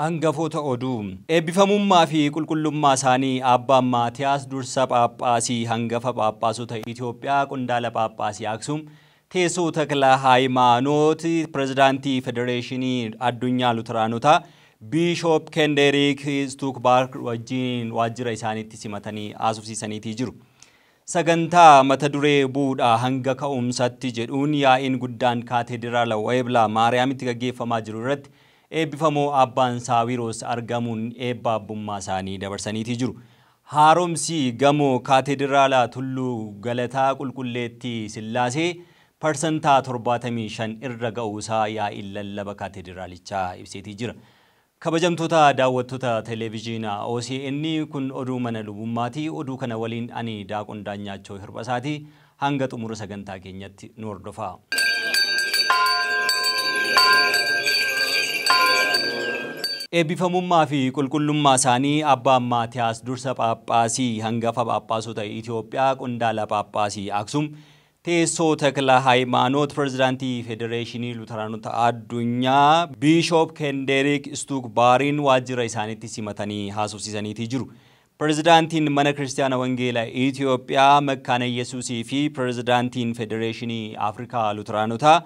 angafoota oduu eebbifamummaa fi qulqullummaa isaanii abbaa maatiyaas dursa phaaphaasii hangafa phaaphaasota Itoophiyaa qondaala phaaphaasii Aksuum teessoo taklaa haayimaanoot pirezidaantii federeeshinii addunyaa luteraanotaa biishoop kendeeriik stuukbaark wajjin waajjira isaaniitti simatanii haasofsiisaniitii jiru. Sagantaa mata duree buudhaa hanga ka'umsatti jedhuun yaa'iin guddaan kaatediraala Weeblaa Maariyaamitti gaggeeffamaa jiru irratti eebbifamoo abbaan saawiroos argamuun eebba abbummaa isaanii dabarsaniitii jiru. Haaromsi gamoo kaateediraalaa Tulluu Galataa Qulqulleetti Sillaasee parsantaa torbaatamii shan irra ga'uusaa yaa'in lallaba kaateediraalichaa ibseetii jira. Kabajamtoota daawwattoota televizyiinaa OCN kun oduu mana lubummaati. Oduu kana waliin ani Daaqon Daanyaachoo Hirbasaati. Hanga xumura sagantaa keenyatti nu hordofa. Eebbifamummaa fi qulqullummaa isaanii abbaan Maatiyaas dursa Phaaphaasii hangafa Phaaphaasota Itoophiyaa qondaala Phaaphaasii Aksum teessoo Tekla Hayimaanoot Pireezidaantii Federeeshinii Luteraanota Addunyaa Biishoop Kendeerik Istuuk Baariin waajjira isaaniitti simatanii haasofsiisaniitii jiru. Pireezidaantiin mana Kiristaana Wangeelaa Itoophiyaa Makkaana Yesuusii fi Pireezidaantiin Federeeshinii Afrikaa Luteraanotaa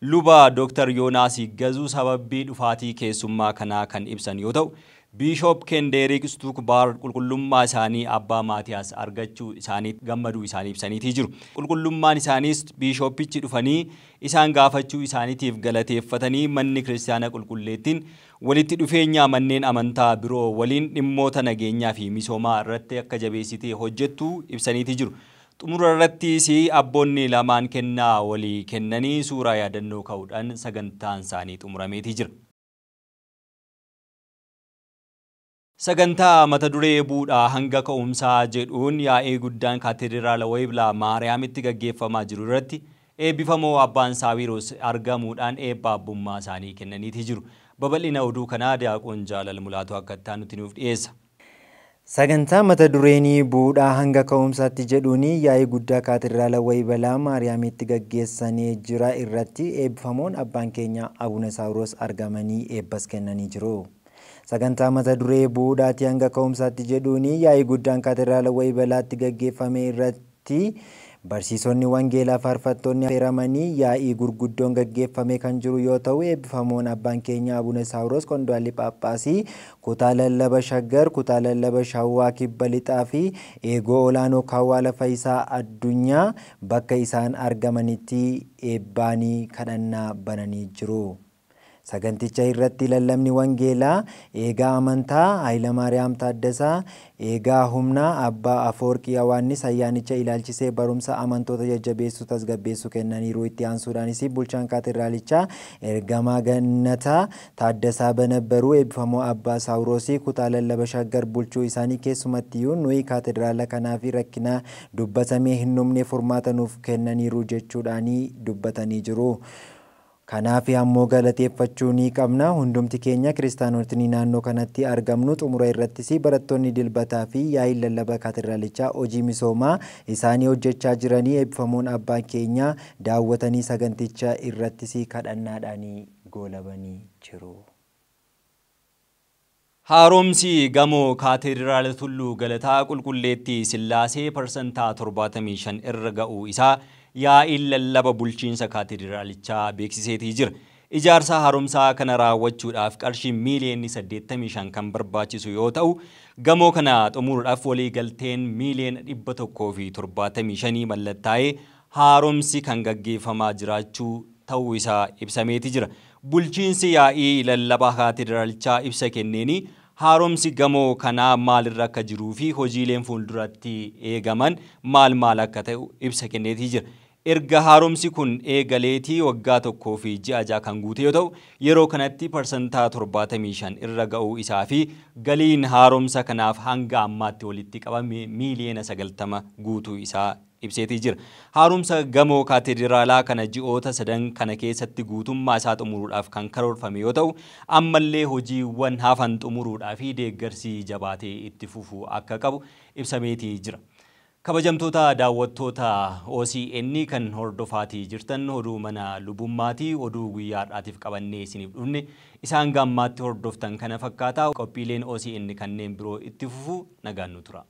luba Dr. Yoonaas Gazzuu sababii dhufaatii keessummaa kanaa kan ibsan yoo ta'u, Biishop Kendeeriik Stuukbaar qulqullummaa isaanii abbaa Maatiyaas argachuu isaanii gammaduu isaanii ibsaniitii jiru. Qulqullummaan isaaniis biishoppichi dhufanii isaan gaafachuu isaaniitiif galateeffatanii manni kiristaana qulqulleettiin walitti dhufeenya manneen amantaa biroo waliin dhimmoota nageenyaa fi misoomaa irratti akka jabeessitee hojjettu ibsaniitii jiru. Xumura irrattis abboonni lamaan kennaa walii kennanii suuraa yaadannoo ka'uudhaan sagantaan isaanii xumurameetii jira. Sagantaa mata duree bu'uudhaa hanga ka'umsaa jedhuun yaa'ee guddaan kaatediraala Wayiblaa Maariyaamitti gaggeeffamaa jiru irratti eebbifamoo abbaan Saawiroos argamuudhaan eebba abbummaa isaanii kennaniitii jiru. Babal'ina oduu kanaa daaquun Jaalal Mulaatu akka nuti nuuf dhiyeessa. Sagantaa mata dureen buudhaa hanga ka'umsaatti jedhuun yaa'i guddaa kaatedraala wayibalaa balaa Maariyaamitti jira irratti eebbifamoon abbaan keenya Abune argamanii eebbas kennanii jiru. Sagantaa mata duree buudhaatii hanga ka'umsaatti jedhuun yaa'ii guddaan kaatedraala wayibalaatti gaggeeffame irratti Barsiisonni Wangeelaa Faarfattoonni heeramanii yaa'ii gurguddoon gaggeeffamee kan jiru yoo ta'u eebbifamoon abbaan keenya Abuna Saawuros Qondaallii Phaaphaasii kutaa lallaba shaggar kutaa lallaba shawwaa kibba lixaa fi eegoo olaanoo kaawwaa lafa isaa addunyaa bakka isaan argamanitti eebbaanii kadhannaa bananii jiru. Saganticha irratti lallabni wangeelaa eegaa amantaa Hayilamaariyaam Taaddasaa eegaa humnaa abbaa Afoorqii Hawaannis ayyaanicha ilaalchisee barumsa amantoota jajjabeessuu tasgabbeessuu kennaniiru itti aansuudhaanis bulchaan kaatidraalichaa ergamaa gannataa Taaddasaa Banabbaruu eebbifamoo abbaa Saawuroosii kutaa lallaba shaggar bulchuu isaanii iyyuu nuyi kaatidraala kanaaf rakkina dubbatamee hin dhumne furmaata nuuf kennaniiru jechuudhaanii dubbatanii jiru. Kanaaf ammoo galateeffachuu ni qabna. Hundumti keenya kiristaanotni naannoo kanatti argamnu xumura irrattis barattoonni dilbataa fi yaa'iin lallabaa katedraalichaa hojii misoomaa isaanii hojjechaa jiranii eebifamoon abbaan keenya daawwatanii saganticha irrattis kadhannaadhaan goolabanii jiru. Haaromsi gamoo kaatedraala Tulluu Galataa Qulqulleetti Sillaasee parsantaa 75 irra ga'uu isaa yaa'iin lallaba bulchiinsa kaatedraalichaa beeksiseetii jira. Ijaarsa haaromsaa kana raawwachuudhaaf qarshii miiliyoonii 85 kan barbaachisu yoo ta'u, gamoo kana xumuruudhaaf waliigalteen miiliyoona 175 mallattaa'ee haaromsi kan gaggeeffamaa jiraachuu ta'uu isaa ibsameeti jira. Bulchiinsi yaa'ii lallabaa kaatedraalichaa ibsa kenneeni haaromsi gamoo kanaa maalirra akka jiruufi hojiileen fuulduratti eegaman maal maal akka ta'u ibsa kenneetii jira. erga haaromsi kun eegaleetii waggaa tokkoo fi ji'a ajaa kan guute yoo ta'u yeroo kanatti parsantaa torbaatamii shan irra ga'uu isaa fi galiin haaromsa kanaaf hanga ammaatti walitti qabame miiliyoona sagaltama guutuu isaa ibsetii jira. Haaromsa gamoo kaatedraalaa kana ji'oota sadan kana keessatti guutummaa isaa xumuruudhaaf kan karoorfame yoo ta'u ammallee hojiiwwan hafan xumuruudhaa fi deeggarsii jabaatee itti fufuu akka qabu ibsameetii jira. Kabajamtoota daawwattoota OCN kan hordofaatii jirtan oduu mana lubummaati oduu guyyaadhaatiif qabannee isiniif dhufne isaan gammaatti hordoftan kana fakkaataa qophiileen OCN kanneen biroo itti fufu nagaannu tura.